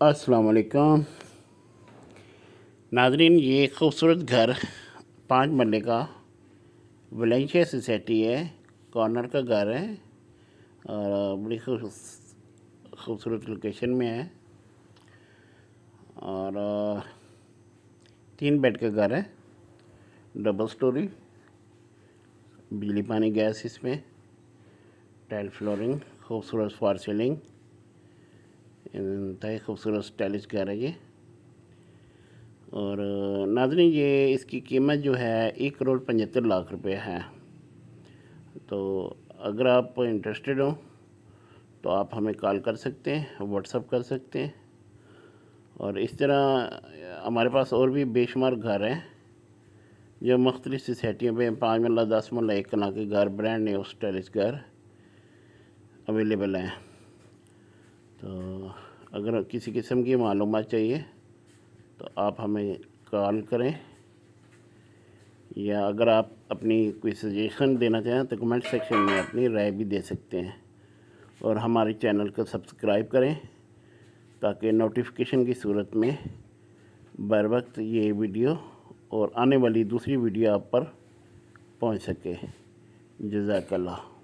असलकम नाजरीन ये खूबसूरत घर पाँच मल्ले का वलेंशिया सोसाइटी है कॉर्नर का घर है और बड़ी खूबसूरत लोकेशन में है और तीन बेड का घर है डबल स्टोरी बिजली पानी गैस इसमें टाइल फ्लोरिंग खूबसूरत फॉर सीलिंग ही खूबसूरत स्टाइलिश घर है ये और नाजरी ये इसकी कीमत जो है एक करोड़ पचहत्तर लाख रुपए है तो अगर आप इंटरेस्टेड हो तो आप हमें कॉल कर सकते हैं व्हाट्सअप कर सकते हैं और इस तरह हमारे पास और भी बेशुमार घर हैं जो मुख्तलिफ सोसाइटियों पर पाँच मल्ला दस मल्ला एक कला के घर ब्रांड उस स्टाइलिश घर अवेलेबल हैं तो अगर किसी किस्म की मालूम चाहिए तो आप हमें कॉल करें या अगर आप अपनी कोई सजेशन देना चाहें तो कमेंट सेक्शन में अपनी राय भी दे सकते हैं और हमारे चैनल को सब्सक्राइब करें ताकि नोटिफिकेशन की सूरत में बर वक्त ये वीडियो और आने वाली दूसरी वीडियो आप पर पहुंच सके जजाकल्ला